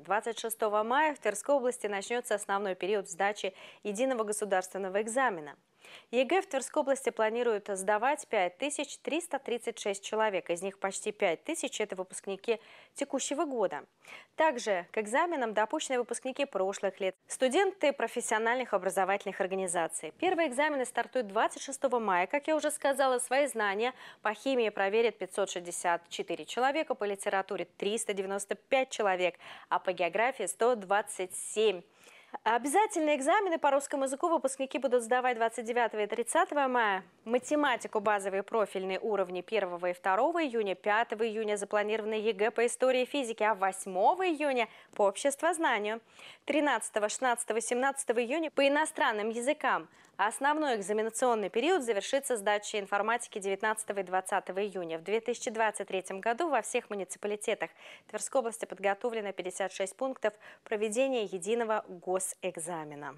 26 мая, в Тверской области начнется основной период сдачи единого государственного экзамена – ЕГЭ в Тверской области планируют сдавать 5336 человек. Из них почти 5000 – это выпускники текущего года. Также к экзаменам допущены выпускники прошлых лет, студенты профессиональных образовательных организаций. Первые экзамены стартуют 26 мая. Как я уже сказала, свои знания по химии проверят 564 человека, по литературе 395 человек, а по географии 127 человек. Обязательные экзамены по русскому языку выпускники будут сдавать 29 и 30 мая математику базовые профильные уровни 1 и 2 июня, 5 июня запланированы ЕГЭ по истории и физике, а 8 июня по обществознанию. 13, 16, 17 июня по иностранным языкам. Основной экзаменационный период завершится сдачей информатики 19 и 20 июня. В 2023 году во всех муниципалитетах Тверской области подготовлено 56 пунктов проведения единого госэкзамена.